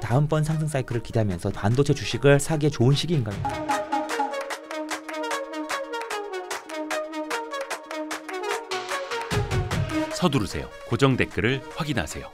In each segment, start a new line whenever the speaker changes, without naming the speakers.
다음번 상승 사이클을 기대하면서
반도체 주식을 사기에 좋은 시기인 겁니다. 서두르세요. 고정 댓글을 확인하세요.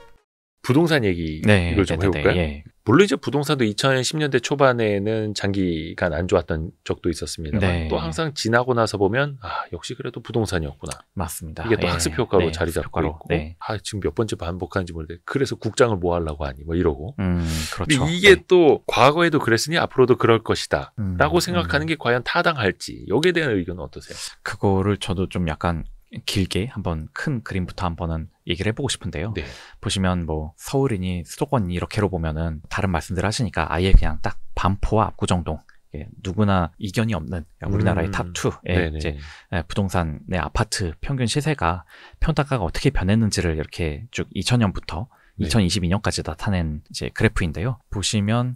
부동산 얘기 네, 이걸 좀네 해볼까요? 예. 물론 이제 부동산도 2010년대 초반에는 장기간 안 좋았던 적도 있었습니다만 네. 또 항상 지나고 나서 보면 아 역시 그래도 부동산이었구나. 맞습니다. 이게 또 예. 학습 효과로 네, 자리 잡고 효과로. 있고 네. 아 지금 몇 번째 반복하는지 모르겠는데 그래서 국장을 뭐 하려고 하니 뭐 이러고. 음, 그렇죠. 이게 네. 또 과거에도 그랬으니 앞으로도 그럴 것이다라고 음, 생각하는 음. 게 과연 타당할지 여기에 대한 의견은 어떠세요?
그거를 저도 좀 약간 길게 한번 큰 그림부터 한번은 얘기를 해보고 싶은데요. 네. 보시면 뭐 서울이니 수도권이 이렇게로 보면은 다른 말씀들 하시니까 아예 그냥 딱 반포와 압구정동 예, 누구나 이견이 없는 우리나라의 음. 탑2의 예, 이제 예, 부동산의 아파트 평균 시세가 평당가가 어떻게 변했는지를 이렇게 쭉 2000년부터 네. 2022년까지 나타낸 이제 그래프인데요. 보시면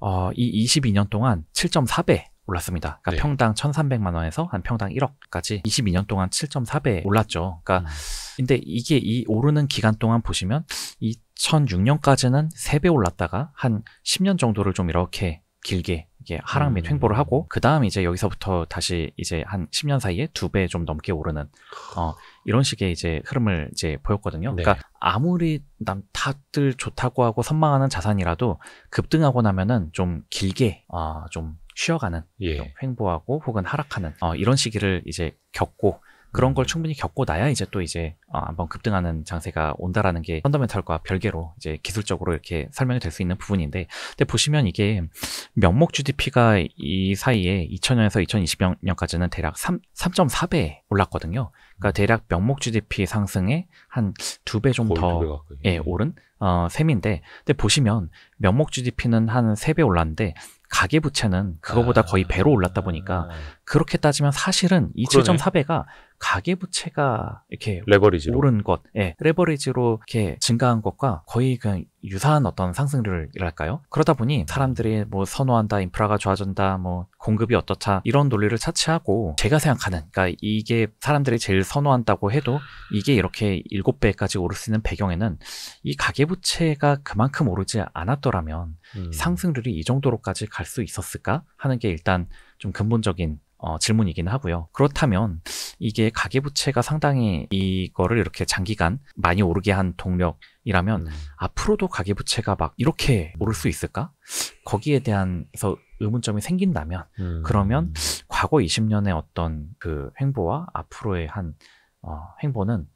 어, 이 22년 동안 7.4배 올랐습니다. 그러니까 네. 평당 1,300만 원에서 한 평당 1억까지 22년 동안 7.4배 올랐죠. 그러니까 음. 근데 이게 이 오르는 기간 동안 보시면 2006년까지는 3배 올랐다가 한 10년 정도를 좀 이렇게 길게 이게 하락 및 음. 횡보를 하고 그 다음 이제 여기서부터 다시 이제 한 10년 사이에 두 배 좀 넘게 오르는 어 이런 식의 이제 흐름을 이제 보였거든요. 그러니까 네. 그러니까 아무리 남 다들 좋다고 하고 선망하는 자산이라도 급등하고 나면은 좀 길게 아좀 어 쉬어가는 예. 횡보하고 혹은 하락하는 어, 이런 시기를 이제 겪고 그런 걸 충분히 겪고 나야 이제 또 이제 어, 한번 급등하는 장세가 온다라는 게 펀더멘털과 별개로 이제 기술적으로 이렇게 설명이 될 수 있는 부분인데 근데 보시면 이게 명목 GDP가 이 사이에 2000년에서 2020년까지는 대략 3, 3.4배 올랐거든요. 그러니까 음. 대략 명목 GDP 상승에 한 두 배 좀 더 예, 오른 어, 셈인데 근데 보시면 명목 GDP는 한 세 배 올랐는데 가계부채는 그거보다 아. 거의 배로 올랐다 보니까 아. 그렇게 따지면 사실은 이 7.4배가 가계부채가 이렇게
레버리지로. 오른 것,
예, 레버리지로 이렇게 증가한 것과 거의 그냥 유사한 어떤 상승률이랄까요? 그러다 보니 사람들이 뭐 선호한다, 인프라가 좋아진다, 뭐 공급이 어떻다 이런 논리를 차치하고 제가 생각하는, 그러니까 이게 사람들이 제일 선호한다고 해도 이게 이렇게 일곱 배까지 오를 수 있는 배경에는 이 가계부채가 그만큼 오르지 않았더라면 음. 상승률이 이 정도로까지 갈 수 있었을까 하는 게 일단 좀 근본적인 어, 질문이기는 하고요. 그렇다면 이게 가계부채가 상당히 이거를 이렇게 장기간 많이 오르게 한 동력이라면 음. 앞으로도 가계부채가 막 이렇게 오를 수 있을까? 거기에 대한서 의문점이 생긴다면 음. 그러면 과거 20년의 어떤 그 행보와 앞으로의 한 어, 행보는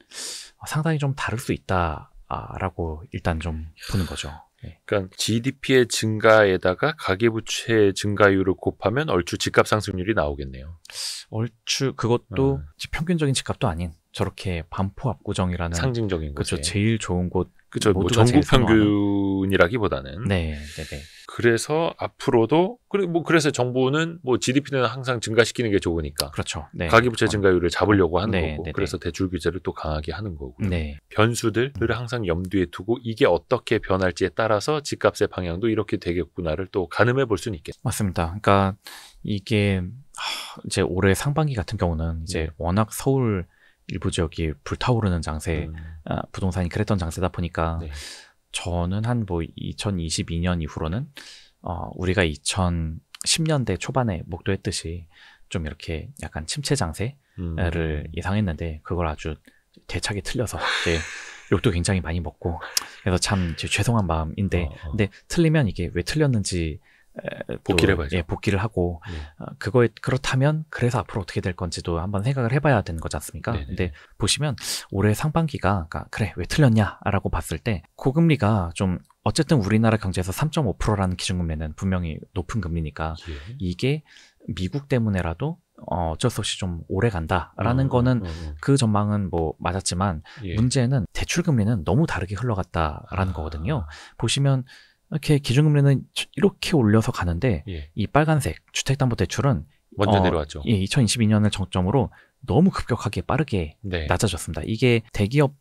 상당히 좀 다를 수 있다라고 일단 좀 보는 거죠.
네. 그러니까 GDP의 증가에다가 가계부채 증가율을 곱하면 얼추 집값 상승률이 나오겠네요.
얼추 그것도 음. 평균적인 집값도 아닌 저렇게 반포 압구정이라는 상징적인 그렇죠. 제일 좋은
곳. 그렇죠. 뭐 전국 평균이라기보다는. 네, 네, 네. 그래서 앞으로도 그리고 뭐 그래서 정부는 뭐 GDP는 항상 증가시키는 게 좋으니까 그렇죠. 네. 가계부채 아. 증가율을 잡으려고 하는 네, 거고 네, 네, 그래서 대출 규제를 또 강하게 하는 거고요. 네. 변수들을 항상 염두에 두고 이게 어떻게 변할지에 따라서 집값의 방향도 이렇게 되겠구나를 또 가늠해 볼 수는 있겠죠.
맞습니다. 그러니까 이게 이제 올해 상반기 같은 경우는 이제 네. 워낙 서울 일부 지역이 불타오르는 장세, 음. 아, 부동산이 그랬던 장세다 보니까 저는 한 뭐 2022년 이후로는 어, 우리가 2010년대 초반에 목도했듯이 좀 이렇게 약간 침체 장세를 음. 예상했는데 그걸 아주 대차게 틀려서 이제 욕도 굉장히 많이 먹고 그래서 참 죄송한 마음인데 어, 어. 근데 틀리면 이게 왜 틀렸는지 또, 복귀를 예, 복귀를 하고 네. 어, 그거에 그렇다면 그래서 앞으로 어떻게 될 건지도 한번 생각을 해봐야 되는 거지 않습니까? 네네. 네, 근데 네. 보시면 올해 상반기가 그러니까 그래 왜 틀렸냐라고 봤을 때 고금리가 좀 어쨌든 우리나라 경제에서 3.5%라는 기준금리는 분명히 높은 금리니까 예. 이게 미국 때문에라도 어, 어쩔 수 없이 좀 오래 간다라는 어, 거는 어, 어. 그 전망은 뭐 맞았지만 예. 문제는 대출 금리는 너무 다르게 흘러갔다라는 아. 거거든요. 보시면 이렇게 기준금리는 이렇게 올려서 가는데 예. 이 빨간색 주택담보대출은 먼저 어, 내려왔죠. 예, 2022년을 정점으로 너무 급격하게 빠르게 네. 낮아졌습니다. 이게 대기업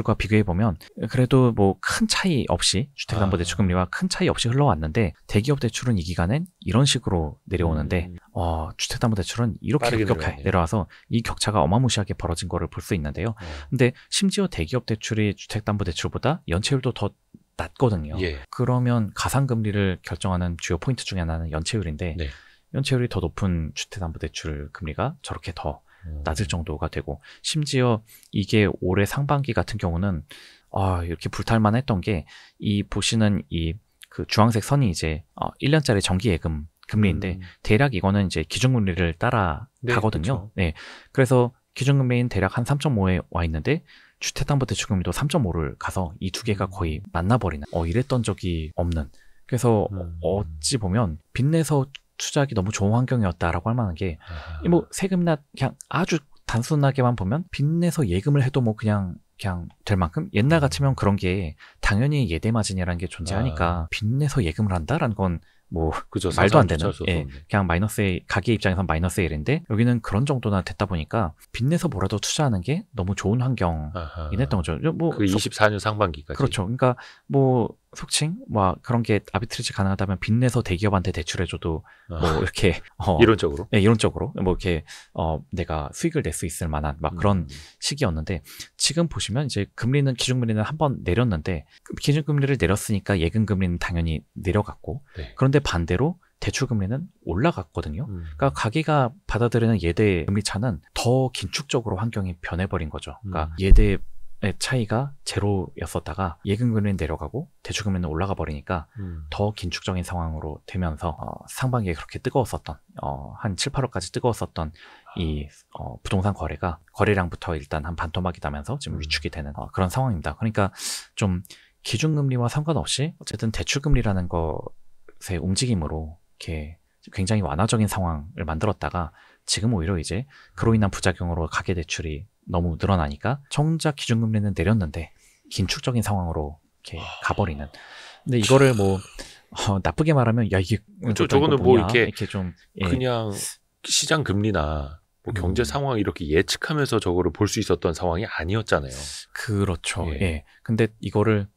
대출과 비교해 보면 그래도 뭐 큰 차이 없이 주택담보대출금리와 아. 큰 차이 없이 흘러왔는데 대기업 대출은 이 기간엔 이런 식으로 내려오는데 음. 어, 주택담보대출은 이렇게 급격하게 내려와서 이 격차가 어마무시하게 벌어진 거를 볼 수 있는데요. 음. 근데 심지어 대기업 대출이 주택담보대출보다 연체율도 더 낮거든요. 예. 그러면 가상금리를 결정하는 주요 포인트 중에 하나는 연체율인데 네. 연체율이 더 높은 주택담보대출 금리가 저렇게 더 음. 낮을 정도가 되고 심지어 이게 올해 상반기 같은 경우는 아 이렇게 불탈만 했던 게 이 보시는 이 그 주황색 선이 이제 어 1년짜리 정기 예금 금리인데 음. 대략 이거는 이제 기준금리를 따라 네, 가거든요. 그쵸. 그렇죠. 네. 그래서 기준금리인 대략 한 3.5에 와 있는데 주택담보대출금리도 3.5를 가서 이 두 개가 음. 거의 만나버리는 어 이랬던 적이 없는 그래서 음. 어찌 보면 빚내서 투자하기 너무 좋은 환경이었다라고 할 만한 게 뭐 세금이나 그냥 아주 단순하게만 보면 빚내서 예금을 해도 뭐 그냥 그냥 될 만큼 옛날 음. 같으면 그런 게 당연히 예대 마진이라는 게 존재하니까 아. 빚내서 예금을 한다라는 건뭐 그죠, 말도 안 되는 예, 그냥 마이너스 에 가게 입장에선 마이너스 일인데 여기는 그런 정도나 됐다 보니까 빚내서 뭐라도 투자하는 게 너무 좋은 환경이 됐던 거죠. 뭐그 24년
상반기까지 그렇죠.
그러니까 뭐 속칭 뭐 그런 게 아비트리지 가능하다면 빚내서 대기업한테 대출해줘도 아, 뭐 이렇게 어, 이론적으로 네, 이론적으로 뭐 이렇게 어 내가 수익을 낼 수 있을 만한 막 그런 음. 시기였는데 지금 보시면 이제 금리는 기준금리는 한 번 내렸는데 기준금리를 내렸으니까 예금금리는 당연히 내려갔고 네. 그런데 반대로 대출금리는 올라갔거든요. 음. 그러니까 가계가 받아들이는 예대 금리 차는 더 긴축적으로 환경이 변해버린 거죠. 그러니까 음. 예대 차이가 제로였었다가 예금금리는 내려가고 대출금리는 올라가 버리니까 음. 더 긴축적인 상황으로 되면서 어, 상반기에 그렇게 뜨거웠었던 어, 한 7, 8월까지 뜨거웠었던 이 어, 부동산 거래가 거래량부터 일단 한 반토막이 나면서 지금 음. 위축이 되는 어, 그런 상황입니다. 그러니까 좀 기준금리와 상관없이 어쨌든 대출금리라는 것의 움직임으로 이렇게 굉장히 완화적인 상황을 만들었다가 지금 오히려 이제 그로 인한 부작용으로 가계 대출이 너무 늘어나니까 정작 기준금리는 내렸는데 긴축적인 상황으로 이렇게 아. 가버리는. 근데 이거를 뭐 어, 나쁘게 말하면 야 이게 저, 뭐 저거는 뭐 이렇게, 이렇게
좀 예. 그냥 시장 금리나 뭐 경제 음. 상황 이렇게 예측하면서 저거를 볼 수 있었던 상황이 아니었잖아요. 그렇죠. 예. 예. 근데
이거를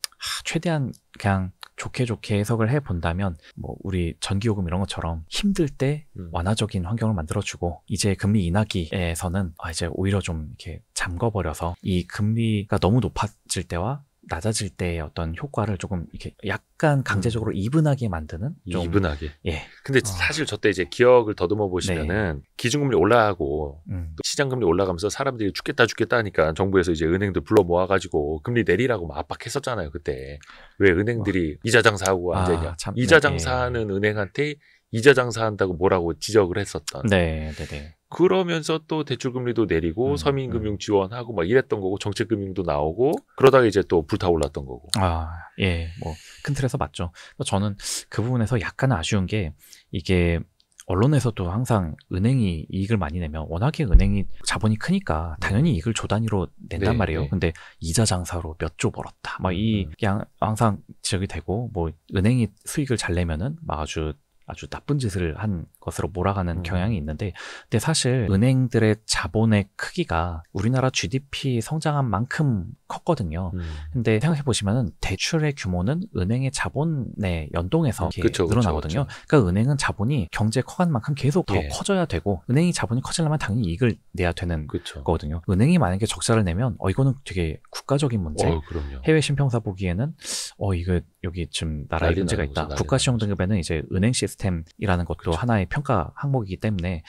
최대한 그냥 좋게 좋게 해석을 해 본다면 뭐 우리 전기요금 이런 것처럼 힘들 때 음. 완화적인 환경을 만들어주고 이제 금리 인하기에서는 아 이제 오히려 좀 이렇게 잠궈버려서 이 금리가 너무 높아질 때와 낮아질 때의 어떤 효과를 조금 이렇게 약간 음. 강제적으로 음. 이분하게 만드는 좀, 이분하게
예 근데 어. 사실 저 때 이제 기억을 더듬어 보시면은 네. 기준금리 올라가고 음. 시장금리 올라가면서 사람들이 죽겠다 죽겠다 하니까 정부에서 이제 은행들 불러 모아가지고 금리 내리라고 막 압박했었잖아요 그때 왜 은행들이 어. 이자 장사하고 앉아냐 아, 이자 장사하는 네. 은행한테 이자 장사한다고 뭐라고 지적을 했었던. 네, 네, 네. 그러면서 또 대출금리도 내리고 음, 서민금융 음. 지원하고 막 이랬던 거고 정책금융도 나오고 그러다가 이제 또 불타올랐던 거고.
아, 예. 뭐 큰 틀에서 맞죠. 저는 그 부분에서 약간 아쉬운 게 이게 언론에서도 항상 은행이 이익을 많이 내면 워낙에 은행이 자본이 크니까 당연히 음. 이익을 조 단위로 낸단 네, 말이에요. 네. 근데 이자 장사로 몇 조 벌었다. 막이 음. 음. 항상 지적이 되고 뭐 은행이 수익을 잘 내면은 막 아주 아주 나쁜 짓을 한 것으로 몰아가는 음. 경향이 있는데 근데 사실 은행들의 자본의 크기가 우리나라 GDP 성장한 만큼 컸거든요. 음. 근데 생각해 보시면은 대출의 규모는 은행의 자본에 연동해서 그쵸, 늘어나거든요. 그쵸, 그쵸. 그러니까 은행은 자본이 경제 커간 만큼 계속 더 예. 커져야 되고 은행이 자본이 커지려면 당연히 이익을 내야 되는 거거든요. 은행이 만약에 적자를 내면 어 이거는 되게 국가적인 문제. 어, 해외 신평사 보기에는 어 이거 여기 지금 나라에 문제가 있다. 국가 시험 등급에는 이제 은행 시스템이라는 것도 하나의 평가 항목이기 때문에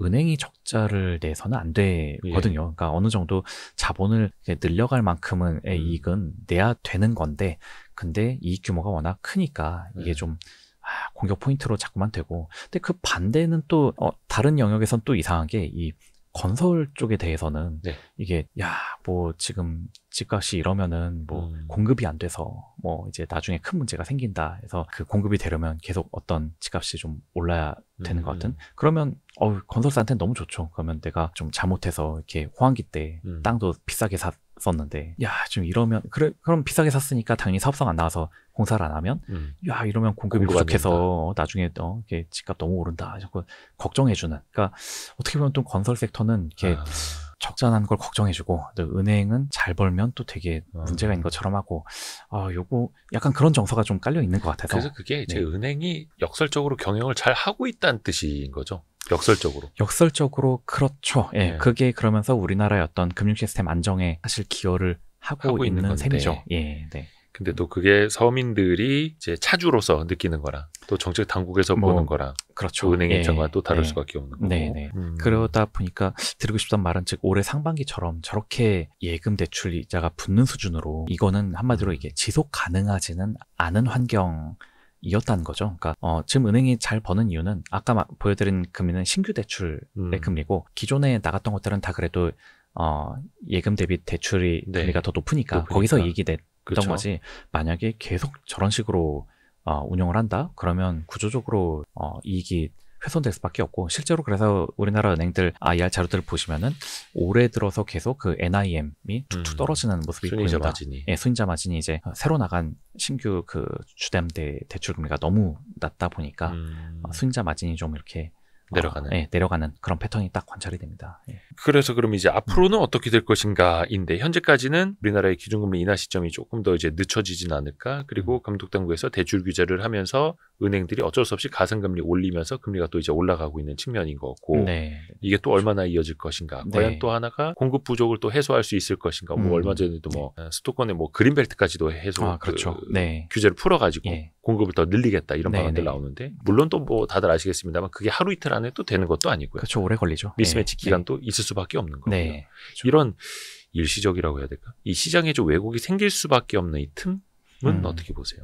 은행이 적자를 내서는 안 되거든요. 예. 그러니까 어느 정도 자본을 늘려갈 만큼은 예, 음. 이익은 내야 되는 건데 근데 이익 규모가 워낙 크니까 이게 예. 좀 아, 공격 포인트로 자꾸만 되고 근데 그 반대는 또 어, 다른 영역에선 또 이상한 게 이 건설 쪽에 대해서는 네. 이게 야뭐 지금 집값이 이러면은 뭐 음. 공급이 안 돼서 뭐 이제 나중에 큰 문제가 생긴다 해서 그 공급이 되려면 계속 어떤 집값이 좀 올라야 되는 음. 것 같은 음, 음. 그러면 어 건설사한테는 너무 좋죠 그러면 내가 좀 잘못해서 이렇게 호황기 때 음. 땅도 비싸게 샀었는데 야 지금 이러면 그래 그럼 비싸게 샀으니까 당연히 사업성 안 나와서 공사를 안 하면 음. 야 이러면 공급이 부족해서 나중에 어 이게 집값 너무 오른다 자꾸 걱정해주는 그러니까 어떻게 보면 또 건설 섹터는 이렇게 아. 적자난 걸 걱정해주고 은행은 잘 벌면 또 되게 음. 문제가 있는 것처럼 하고 아 요거 약간 그런 정서가 좀 깔려 있는 것 같아서 그래서 그게
제 네. 은행이 역설적으로 경영을 잘 하고 있다는 뜻인 거죠. 역설적으로.
역설적으로 그렇죠. 예. 네. 그게 그러면서 우리나라의 어떤 금융 시스템 안정에 사실 기여를 하고, 하고 있는, 있는 셈이죠.
예. 네. 근데 또 그게 서민들이 이제 차주로서 느끼는 거랑 또 정책 당국에서 뭐, 보는 거랑 그렇죠. 그 은행 예. 입장과 네, 또 다를 네. 수밖에 없는
거고. 네, 네. 음. 그러다 보니까 드리고 싶던 말은 즉 올해 상반기처럼 저렇게 예금 대출 이자가 붙는 수준으로 이거는 한마디로 음. 이게 지속 가능하지는 않은 환경 이었다는 거죠. 그러니까 어, 지금 은행이 잘 버는 이유는 아까 보여드린 금리는 신규 대출의 음. 금리고 기존에 나갔던 것들은 다 그래도 어, 예금 대비 대출이 네. 금리가 더 높으니까, 높으니까. 거기서 이익이 그렇죠. 거지. 만약에 계속 저런 식으로 어, 운영을 한다? 그러면 구조적으로 어, 이익이 훼손될 수밖에 없고 실제로 그래서 우리나라 은행들 IR 자료들을 보시면은 올해 들어서 계속 그 NIM이 툭툭 음. 떨어지는 모습이 음, 보입니다. 마진이. 예, 순이자 마진이 이제 새로 나간 신규 그 주담대 대출금리가 너무 낮다 보니까 음. 순이자 마진이 좀 이렇게 내려가는. 예, 내려가는 그런 패턴이 딱 관찰이 됩니다. 예.
그래서 그럼 이제 앞으로는 어떻게 될 것인가인데 현재까지는 우리나라의 기준금리 인하 시점이 조금 더 이제 늦춰지진 않을까? 그리고 음. 감독당국에서 대출 규제를 하면서 은행들이 어쩔 수 없이 가상금리 올리면서 금리가 또 이제 올라가고 있는 측면인 거고 네. 이게 또 얼마나 이어질 것인가? 네. 과연 또 하나가 공급 부족을 또 해소할 수 있을 것인가? 뭐 음. 뭐 얼마 전에도 뭐수도권에뭐 네. 그린벨트까지도 해소 아, 그렇죠. 그 네. 규제를 풀어가지고 예. 공급을 더 늘리겠다 이런 네, 방안들 네. 나오는데 물론 또 뭐 다들 아시겠습니다만 그게 하루 이틀 안 해도 되는 것도 아니고요. 그렇죠. 오래 걸리죠. 미스매치 네. 기간도 네. 있을 수밖에 없는 거고요. 네. 그렇죠. 이런 일시적이라고 해야 될까? 이 시장에 좀 왜곡이 생길 수밖에 없는 이 틈은 음. 어떻게 보세요?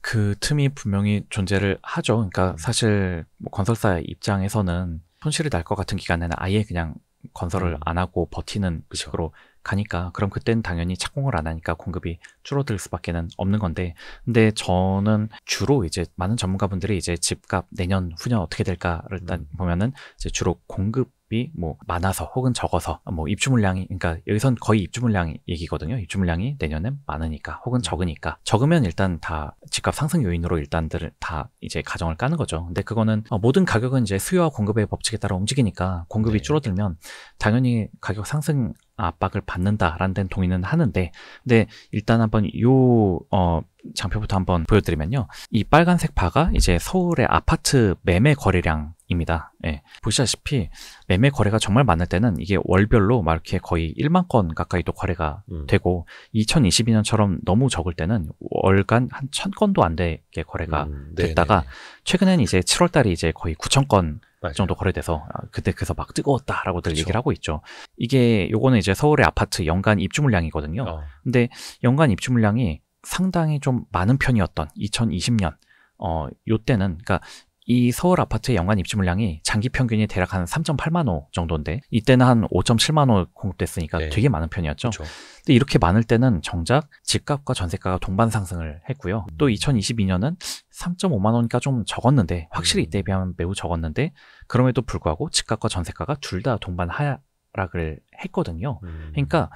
그 틈이 분명히 존재를 하죠. 그러니까 음. 사실 뭐 건설사 입장에서는 손실이 날 것 같은 기간에는 아예 그냥 건설을 음. 안 하고 버티는 그쵸. 식으로 가니까 그럼 그땐 당연히 착공을 안 하니까 공급이 줄어들 수밖에 는 없는 건데 근데 저는 주로 이제 많은 전문가분들이 이제 집값 내년 후년 어떻게 될까를 일단 음. 보면은 이제 주로 공급 뭐 많아서 혹은 적어서 뭐 입주 물량이 그러니까 여기선 거의 입주 물량 얘기거든요. 입주 물량이 내년엔 많으니까 혹은 음. 적으니까 적으면 일단 다 집값 상승 요인으로 일단들다 이제 가정을 까는 거죠. 근데 그거는 어, 모든 가격은 이제 수요와 공급의 법칙에 따라 움직이니까 공급이 네. 줄어들면 당연히 가격 상승 압박을 받는다라는 데는 동의는 하는데 근데 일단 한번 요 어, 장표부터 한번 보여드리면요 이 빨간색 바가 이제 서울의 아파트 매매 거래량입니다 예, 보시다시피 매매 거래가 정말 많을 때는 이게 월별로 막 이렇게 거의 1만 건 가까이도 거래가 음. 되고 2022년처럼 너무 적을 때는 월간 한 1000건도 안 되게 거래가 음, 네, 됐다가 네, 네. 최근엔 이제 7월달에 이제 거의 9000건 맞아요. 정도 거래돼서 아, 그때 그래서 막 뜨거웠다라고들 그렇죠. 얘기를 하고 있죠. 이게 요거는 이제 서울의 아파트 연간 입주 물량이거든요. 어. 근데 연간 입주 물량이 상당히 좀 많은 편이었던 2020년 어 요때는 그러니까 이 서울 아파트의 연간 입주 물량이 장기 평균이 대략 한 3.8만 호 정도인데 이때는 한 5.7만 호 공급됐으니까 네. 되게 많은 편이었죠. 그쵸. 근데 이렇게 많을 때는 정작 집값과 전세가가 동반 상승을 했고요. 음. 또 2022년은 3.5만 원이니까 좀 적었는데 확실히 음. 이때에 비하면 매우 적었는데 그럼에도 불구하고 집값과 전세가가 둘 다 동반 하락을 했거든요. 음. 그러니까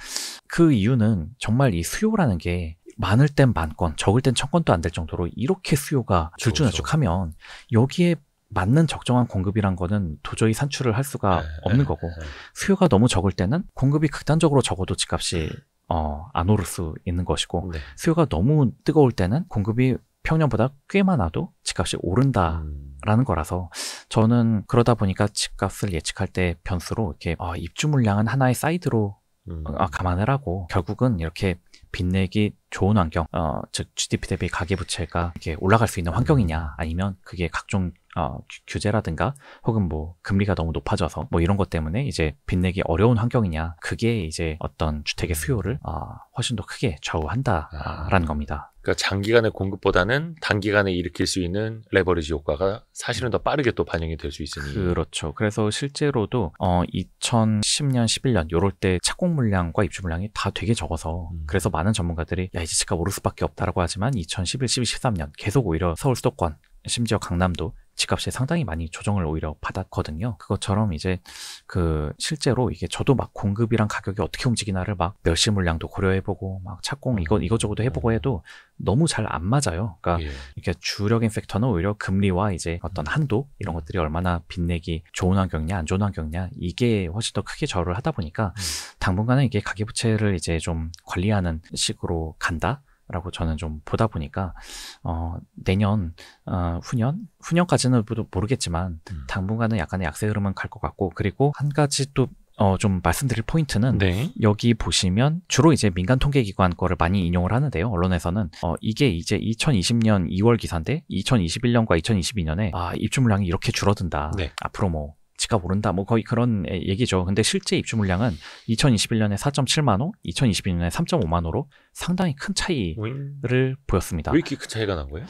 그 이유는 정말 이 수요라는 게 많을 땐 만 건, 적을 땐 천 건도 안 될 정도로 이렇게 수요가 그렇죠, 줄줄나쭉하면 그렇죠. 여기에 맞는 적정한 공급이란 거는 도저히 산출을 할 수가 네, 없는 네, 거고 네. 수요가 너무 적을 때는 공급이 극단적으로 적어도 집값이 어, 안 오를 수 있는 것이고 네. 수요가 너무 뜨거울 때는 공급이 평년보다 꽤 많아도 집값이 오른다라는 음. 거라서 저는 그러다 보니까 집값을 예측할 때 변수로 이렇게 어, 입주 물량은 하나의 사이드로 어, 음. 감안을 하고 결국은 이렇게 빚내기 좋은 환경, 어, 즉 GDP 대비 가계 부채가 이렇게 올라갈 수 있는 환경이냐, 아니면 그게 각종 어, 규제라든가 혹은 뭐 금리가 너무 높아져서 뭐 이런 것 때문에 이제 빚내기 어려운 환경이냐, 그게 이제 어떤 주택의 수요를 어, 훨씬 더 크게 좌우한다라는 아. 겁니다.
그러니까 장기간의 공급보다는 단기간에 일으킬 수 있는 레버리지 효과가 사실은 더 빠르게 또 반영이 될 수 있으니 그렇죠.
그래서 실제로도 어 2010년, 11년 요럴 때 착공 물량과 입주 물량이 다 되게 적어서 음. 그래서 많은 전문가들이 야 이제 집값 오를 수밖에 없다라고 하지만 2011, 12, 13년 계속 오히려 서울 수도권 심지어 강남도 집값이 상당히 많이 조정을 오히려 받았거든요. 그것처럼 이제 그 실제로 이게 저도 막 공급이랑 가격이 어떻게 움직이나를 막 멸실 물량도 고려해보고 막 착공 이거 음. 이것저것도 해보고 해도 너무 잘 안 맞아요. 그러니까 예. 이렇게 주력인 팩터는 오히려 금리와 이제 어떤 음. 한도 이런 음. 것들이 얼마나 빚내기 좋은 환경이냐 안 좋은 환경이냐 이게 훨씬 더 크게 저를 하다 보니까 당분간은 이게 가계부채를 이제 좀 관리하는 식으로 간다. 라고 저는 좀 보다 보니까 어, 내년 어, 후년 후년까지는 모르겠지만 음. 당분간은 약간의 약세 흐름은 갈 것 같고 그리고 한 가지 또 어, 좀 말씀드릴 포인트는 네. 여기 보시면 주로 이제 민간 통계기관 거를 많이 인용을 하는데요. 언론에서는 어, 이게 이제 2020년 2월 기사인데 2021년과 2022년에 아, 입주 물량이 이렇게 줄어든다. 네. 앞으로 뭐 지가 모른다 뭐 거의 그런 예, 얘기죠. 근데 실제 입주 물량은 2021년에 4.7만 호, 2022년에 3.5만 호로 상당히 큰 차이를 보였습니다. 왜 이렇게
큰 차이가 난 거예요?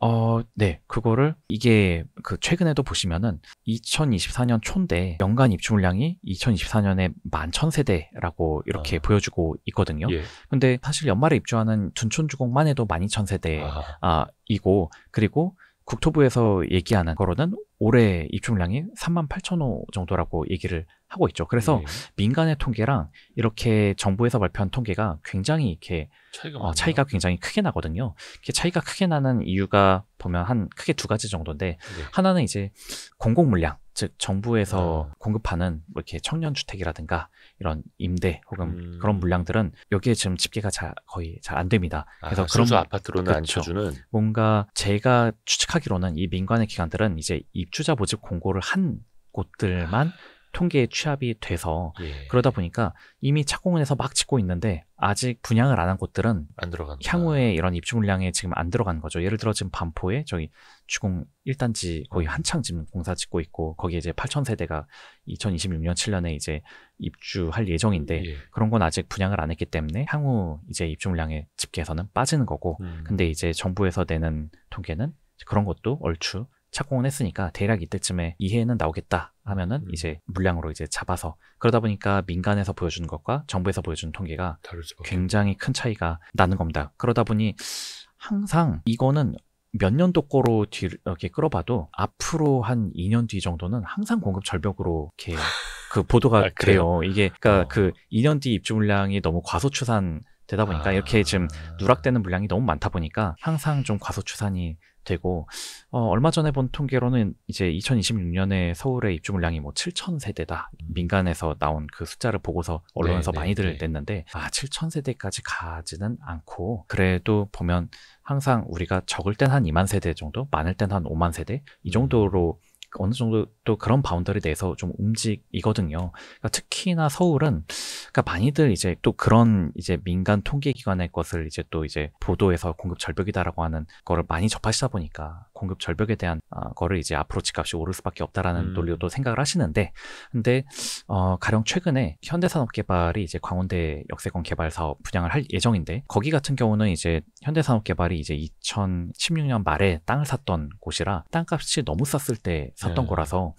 어, 네. 그거를 이게 그 최근에도 보시면은 2024년 초인데 연간 입주 물량이 2024년에 11,000세대라고 이렇게 아. 보여주고 있거든요. 예. 근데 사실 연말에 입주하는 둔촌 주공만 해도 12,000세대 아. 아. 이고 그리고 국토부에서 얘기하는 거로는 올해 입출량이 3만 8천 호 정도라고 얘기를 하고 있죠. 그래서 네. 민간의 통계랑 이렇게 정부에서 발표한 통계가 굉장히 이렇게 차이가, 어, 차이가 굉장히 크게 나거든요. 이렇게 차이가 크게 나는 이유가 보면 한 크게 두 가지 정도인데 네. 하나는 이제 공공 물량 즉 정부에서 아. 공급하는 뭐 이렇게 청년 주택이라든가 이런 임대 혹은 음. 그런 물량들은 여기에 지금 집계가 잘 거의 잘 안 됩니다. 아, 그래서 아, 그런 아파트로는 안 쳐주는 그렇죠. 뭔가 제가 추측하기로는 이 민간의 기관들은 이제 입주자 모집 공고를 한 곳들만 아. 통계에 취합이 돼서 예. 그러다 보니까 이미 착공해서 막 짓고 있는데 아직 분양을 안 한 곳들은 안 향후에 이런 입주 물량에 지금 안 들어간 거죠. 예를 들어 지금 반포에 저기 주공 1단지 거의 음. 한창 지금 공사 짓고 있고 거기에 이제 8천 세대가 2026년 7년에 이제 입주할 예정인데 예. 그런 건 아직 분양을 안 했기 때문에 향후 이제 입주 물량에 집계에서는 빠지는 거고 음. 근데 이제 정부에서 내는 통계는 그런 것도 얼추 착공은 했으니까 대략 이때쯤에 이해는 나오겠다 하면은 음. 이제 물량으로 이제 잡아서 그러다 보니까 민간에서 보여주는 것과 정부에서 보여주는 통계가 굉장히 큰 차이가 나는 겁니다. 그러다 보니 항상 이거는 몇 년도 거로 뒤 이렇게 끌어봐도 앞으로 한 2년 뒤 정도는 항상 공급 절벽으로 이렇게 그 보도가 아, 돼요. 이게 그러니까 어. 그 2년 뒤 입주 물량이 너무 과소추산 되다 보니까 아... 이렇게 지금 누락되는 물량이 너무 많다 보니까 항상 좀 과소추산이 되고 어, 얼마 전에 본 통계로는 이제 2026년에 서울의 입주 물량이 뭐 7천 세대다 음. 민간에서 나온 그 숫자를 보고서 언론에서 네, 많이들 네, 네. 냈는데 아 7천 세대까지 가지는 않고 그래도 보면 항상 우리가 적을 땐 한 2만 세대 정도 많을 땐 한 5만 세대 이 음. 정도로 음. 어느 정도 또 그런 바운더리 내에서 좀 움직이거든요. 그러니까 특히나 서울은 그러니까 많이들 이제 또 그런 이제 민간 통계 기관의 것을 이제 또 이제 보도에서 공급 절벽이다라고 하는 거를 많이 접하시다 보니까 공급 절벽에 대한 어, 거를 이제 앞으로집 값이 오를 수밖에 없다라는 음. 논리로 도 생각을 하시는데 근데 어, 가령 최근에 현대산업개발이 이제 광운대 역세권 개발 사업 분양을 할 예정인데 거기 같은 경우는 이제 현대산업개발이 이제 2016년 말에 땅을 샀던 곳이라 땅값이 너무 쌌을 때 샀던 네. 거라서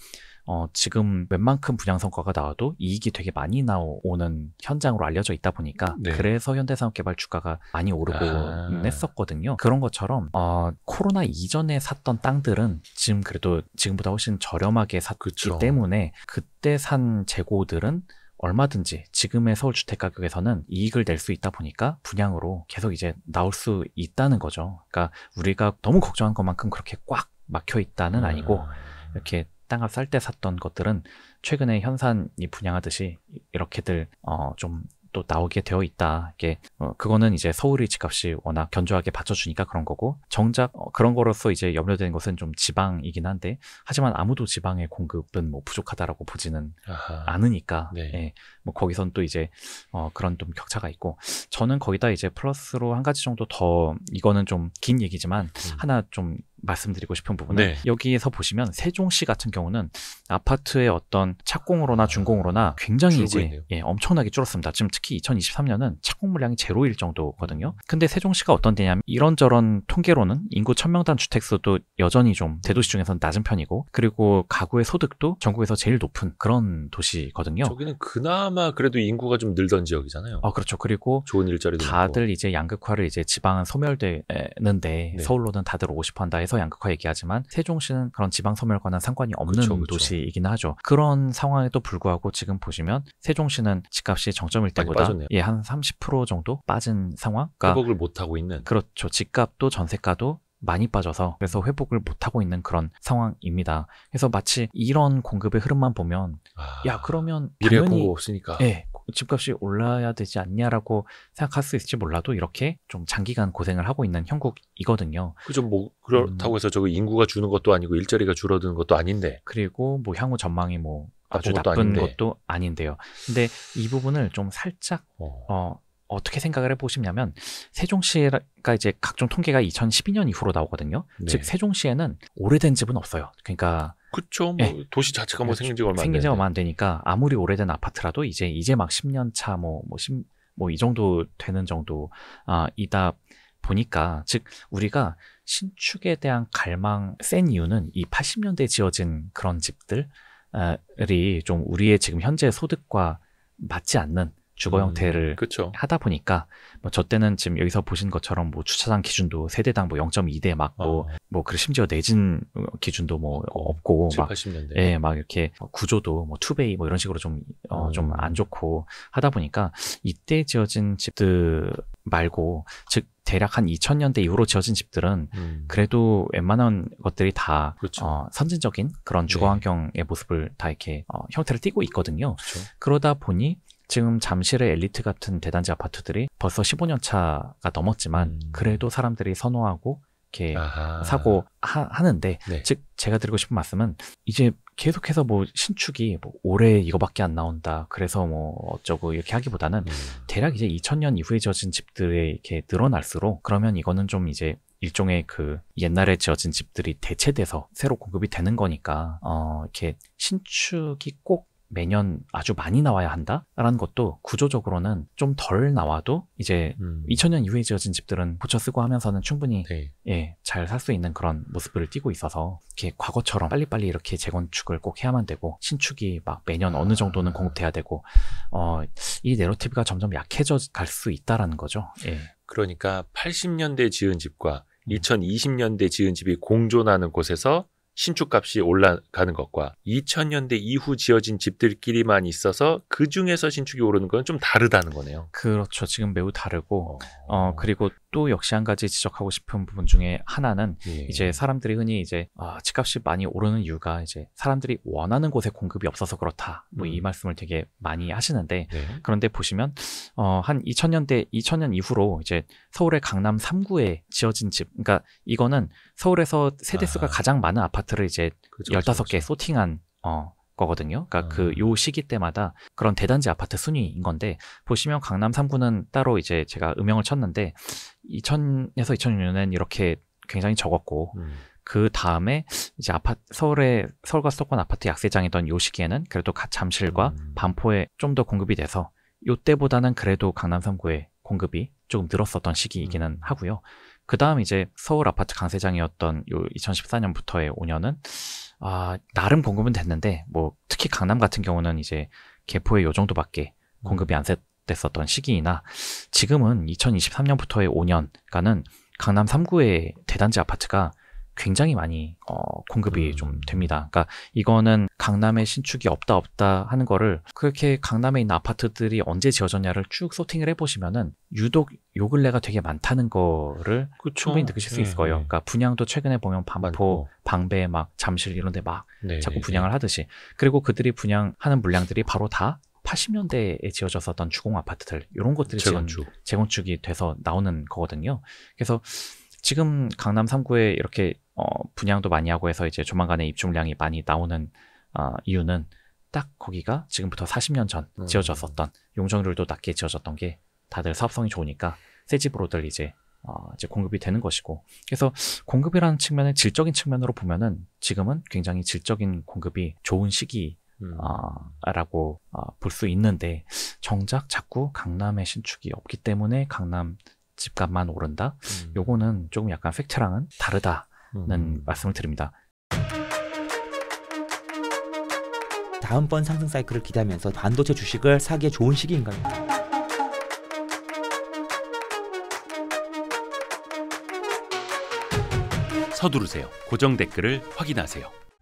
어, 지금 웬만큼 분양 성과가 나와도 이익이 되게 많이 나오는 현장으로 알려져 있다 보니까 네. 그래서 현대산업개발 주가가 많이 오르고 아. 했었거든요. 그런 것처럼 어, 코로나 이전에 샀던 땅들은 지금 그래도 지금보다 훨씬 저렴하게 샀기 그쵸. 때문에 그때 산 재고들은 얼마든지 지금의 서울 주택 가격에서는 이익을 낼 수 있다 보니까 분양으로 계속 이제 나올 수 있다는 거죠. 그러니까 우리가 너무 걱정한 것만큼 그렇게 꽉 막혀 있다는 아니고 아. 이렇게 식당값 쌀때 샀던 것들은 최근에 현산이 분양하듯이 이렇게들 어, 좀또 나오게 되어 있다. 이게 어, 그거는 이제 서울의 집값이 워낙 견조하게 받쳐주니까 그런 거고 정작 어, 그런 거로서 이제 염려되는 것은 좀 지방이긴 한데 하지만 아무도 지방의 공급은 뭐 부족하다라고 보지는 아하. 않으니까 네. 예, 뭐 거기선 또 이제 어, 그런 좀 격차가 있고 저는 거기다 이제 플러스로 한 가지 정도 더 이거는 좀 긴 얘기지만 음. 하나 좀 말씀드리고 싶은 부분은 네. 여기에서 보시면 세종시 같은 경우는 아파트의 어떤 착공으로나 아, 준공으로나 굉장히 이제 예, 엄청나게 줄었습니다. 지금 특히 2023년은 착공 물량이 제로일 정도거든요. 근데 세종시가 어떤 데냐면 이런저런 통계로는 인구 1000명단 주택수도 여전히 좀 대도시 중에서는 낮은 편이고 그리고 가구의 소득도 전국에서 제일 높은 그런 도시거든요.
저기는 그나마 그래도 인구가 좀 늘던 지역이잖아요. 아 그렇죠. 그리고 좋은 일자리도 다들 있고. 이제 양극화를 이제 지방은
소멸되는데 네. 서울로는 다들 오고 싶어 한다 해서 그래서 양극화 얘기하지만 세종시는 그런 지방 소멸과는 상관이 없는 그쵸, 그쵸. 도시이긴 하죠. 그런 상황에도 불구하고 지금 보시면 세종시는 집값이 정점일 때보다 예 한 30% 정도 빠진 상황. 그 그러니까
회복을 못 하고 있는.
그렇죠. 집값도 전세가도 많이 빠져서 그래서 회복을 못하고 있는 그런 상황입니다. 그래서 마치 이런 공급의 흐름만 보면 아, 야 그러면 미래 공급 없으니까 예, 집값이 올라야 되지 않냐라고 생각할 수 있을지 몰라도 이렇게 좀 장기간 고생을 하고 있는 형국이거든요.
그죠. 뭐 그렇다고 음. 해서 저거 인구가 주는 것도 아니고 일자리가 줄어드는 것도 아닌데. 그리고 뭐 향후 전망이 뭐 아주 나쁜 것도, 아닌데. 것도 아닌데요. 근데
이 부분을 좀 살짝 어, 어 어떻게 생각을 해보시냐면 세종시가 이제 각종 통계가 2012년 이후로 나오거든요. 네. 즉 세종시에는 오래된 집은 없어요. 그러니까
그쵸. 뭐 예. 도시 자체가 뭐 그렇죠. 생긴 지가 얼마 안 생긴 지 얼마
안 되니까 아무리 오래된 아파트라도 이제 이제 막 10년 차 뭐뭐이 뭐, 뭐, 뭐 정도 되는 정도 아이다 보니까 즉 우리가 신축에 대한 갈망 센 이유는 이 80년대 지어진 그런 집들이 좀 우리의 지금 현재 소득과 맞지 않는 주거 음, 형태를 그쵸. 하다 보니까 뭐저 때는 지금 여기서 보신 것처럼 뭐 주차장 기준도 세대당 뭐 0.2대 맞고 아. 뭐 그리고 심지어 내진 기준도 뭐 어, 없고 80년대. 예, 막 이렇게 뭐 구조도 뭐 투베이 뭐 이런 식으로 좀어좀안 음. 좋고 하다 보니까 이때 지어진 집들 말고 즉 대략 한 2000년대 이후로 지어진 집들은 음. 그래도 웬만한 것들이 다 그렇죠. 어, 선진적인 그런 주거 네. 환경의 네. 모습을 다 이렇게 어, 형태를 띠고 있거든요. 그렇죠. 그러다 보니 지금 잠실의 엘리트 같은 대단지 아파트들이 벌써 15년 차가 넘었지만 음. 그래도 사람들이 선호하고 이렇게 아하. 사고 하, 는데 네. 즉 제가 드리고 싶은 말씀은 이제 계속해서 뭐 신축이 뭐 올해 이거밖에 안 나온다 그래서 뭐 어쩌고 이렇게 하기보다는 음. 대략 이제 2000년 이후에 지어진 집들이 이렇게 늘어날수록 그러면 이거는 좀 이제 일종의 그 옛날에 지어진 집들이 대체돼서 새로 공급이 되는 거니까 어 이렇게 신축이 꼭 매년 아주 많이 나와야 한다라는 것도 구조적으로는 좀 덜 나와도 이제 음. 2000년 이후에 지어진 집들은 고쳐 쓰고 하면서는 충분히 네. 예, 잘 살 수 있는 그런 모습을 띠고 있어서 이렇게 과거처럼 빨리빨리 이렇게 재건축을 꼭 해야만 되고 신축이 막 매년 어느 정도는 공급돼야 되고 어, 이 내러티브가 점점 약해져 갈 수 있다라는 거죠.
예. 그러니까 80년대 지은 집과 2020년대 음. 지은 집이 공존하는 곳에서 신축값이 올라가는 것과 2000년대 이후 지어진 집들끼리만 있어서 그 중에서 신축이 오르는 건 좀 다르다는 거네요.
그렇죠. 지금 매우 다르고 어, 어 그리고 또 역시 한 가지 지적하고 싶은 부분 중에 하나는 예. 이제 사람들이 흔히 이제 아, 집값이 많이 오르는 이유가 이제 사람들이 원하는 곳에 공급이 없어서 그렇다 뭐이 음. 말씀을 되게 많이 하시는데 네. 그런데 보시면 어, 한 2000년대 2000년 이후로 이제 서울의 강남 3구에 지어진 집 그러니까 이거는 서울에서 세대수가 아. 가장 많은 아파트를 이제 그죠, 15개 그죠. 소팅한 어, 거거든요. 그러니까 음. 아. 그요 시기 때마다 그런 대단지 아파트 순위인 건데 보시면 강남 3구는 따로 이제 제가 음영을 쳤는데 2000에서 2006년엔 이렇게 굉장히 적었고 음. 그 다음에 이제 아파트 서울의 서울과 수도권 아파트 약세장이던 요 시기에는 그래도 잠실과 음. 반포에 좀 더 공급이 돼서 요 때보다는 그래도 강남 3구에 공급이 조금 늘었었던 시기이기는 음. 하고요. 그 다음 이제 서울 아파트 강세장이었던 요 2014년부터의 5년은 아, 나름 공급은 됐는데 뭐 특히 강남 같은 경우는 이제 개포의 요 정도밖에 음. 공급이 안 됐었던 시기이나 지금은 2023년부터의 5년간은 강남 3구의 대단지 아파트가 굉장히 많이 어, 공급이 음. 좀 됩니다. 그러니까 이거는 강남에 신축이 없다 없다 하는 거를 그렇게 강남에 있는 아파트들이 언제 지어졌냐를 쭉 소팅을 해보시면은 유독 요 근래가 되게 많다는 거를 그쵸. 충분히 느끼실 수 네, 있을 거예요. 네. 그러니까 분양도 최근에 보면 반포, 방배, 막 잠실 이런 데막 네. 자꾸 네, 네. 분양을 하듯이 그리고 그들이 분양하는 물량들이 바로 다 80년대에 지어졌었던 주공 아파트들 이런 것들이 재건축. 재건축이 돼서 나오는 거거든요. 그래서 지금 강남 3구에 이렇게 어, 분양도 많이 하고 해서 이제 조만간에 입주물량이 많이 나오는 어, 이유는 딱 거기가 지금부터 40년 전 음. 지어졌었던 용적률도 낮게 지어졌던 게 다들 사업성이 좋으니까 새 집으로들 이제 어, 이제 공급이 되는 것이고 그래서 공급이라는 측면의 질적인 측면으로 보면은 지금은 굉장히 질적인 공급이 좋은 시기 아 라고 어, 볼수 있는데 정작 자꾸 강남의 신축이 없기 때문에 강남 집값만 오른다. 음. 요거는 조금 약간 팩트랑은 다르다. 라는 음. 말씀을 드립니다. 다음번 상승 사이클을 기대하면서 반도체 주식을 사기에 좋은
시기인가요? 서두르세요. 고정 댓글을 확인하세요.